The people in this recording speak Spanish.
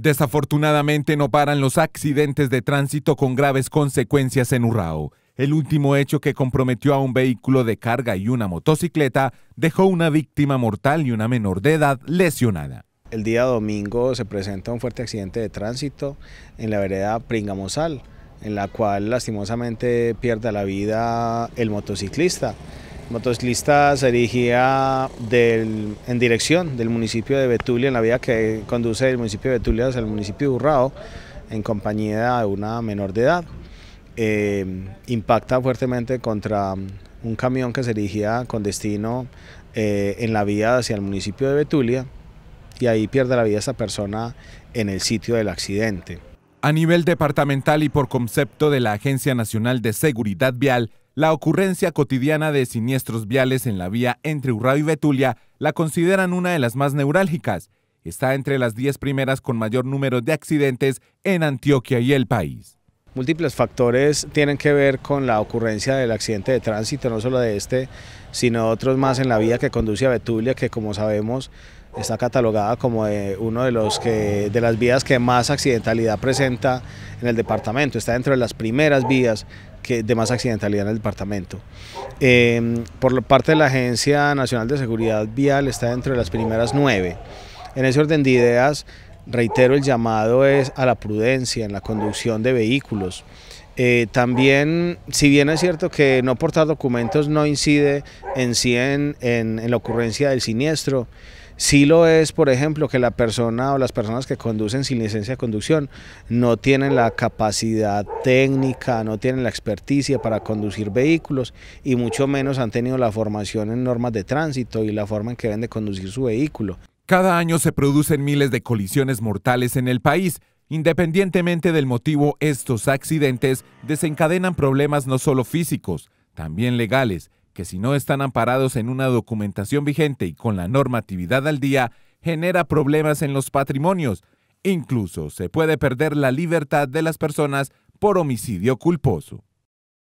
Desafortunadamente no paran los accidentes de tránsito con graves consecuencias en Urrao. El último hecho que comprometió a un vehículo de carga y una motocicleta dejó una víctima mortal y una menor de edad lesionada. El día domingo se presenta un fuerte accidente de tránsito en la vereda Pringamosal, en la cual lastimosamente pierde la vida el motociclista motociclista se dirigía del, en dirección del municipio de Betulia, en la vía que conduce del municipio de Betulia hacia el municipio de Urrao, en compañía de una menor de edad. Eh, impacta fuertemente contra un camión que se dirigía con destino eh, en la vía hacia el municipio de Betulia y ahí pierde la vida esa persona en el sitio del accidente. A nivel departamental y por concepto de la Agencia Nacional de Seguridad Vial, la ocurrencia cotidiana de siniestros viales en la vía entre Urrao y Betulia la consideran una de las más neurálgicas. Está entre las 10 primeras con mayor número de accidentes en Antioquia y el país. Múltiples factores tienen que ver con la ocurrencia del accidente de tránsito, no solo de este, sino otros más en la vía que conduce a Betulia, que como sabemos está catalogada como una uno de los que de las vías que más accidentalidad presenta en el departamento. Está dentro de las primeras vías de más accidentalidad en el departamento. Em, por parte de la Agencia Nacional de Seguridad Vial está dentro de las primeras nueve. En ese orden de ideas, reitero, el llamado es a la prudencia en la conducción de vehículos. Eh, también, si bien es cierto que no portar documentos no incide en sí en, la ocurrencia del siniestro, sí lo es, por ejemplo, que la persona o las personas que conducen sin licencia de conducción no tienen la capacidad técnica, no tienen la experticia para conducir vehículos y mucho menos han tenido la formación en normas de tránsito y la forma en que deben de conducir su vehículo. Cada año se producen miles de colisiones mortales en el país Independientemente del motivo, estos accidentes desencadenan problemas no solo físicos, también legales, que si no están amparados en una documentación vigente y con la normatividad al día, genera problemas en los patrimonios. Incluso se puede perder la libertad de las personas por homicidio culposo.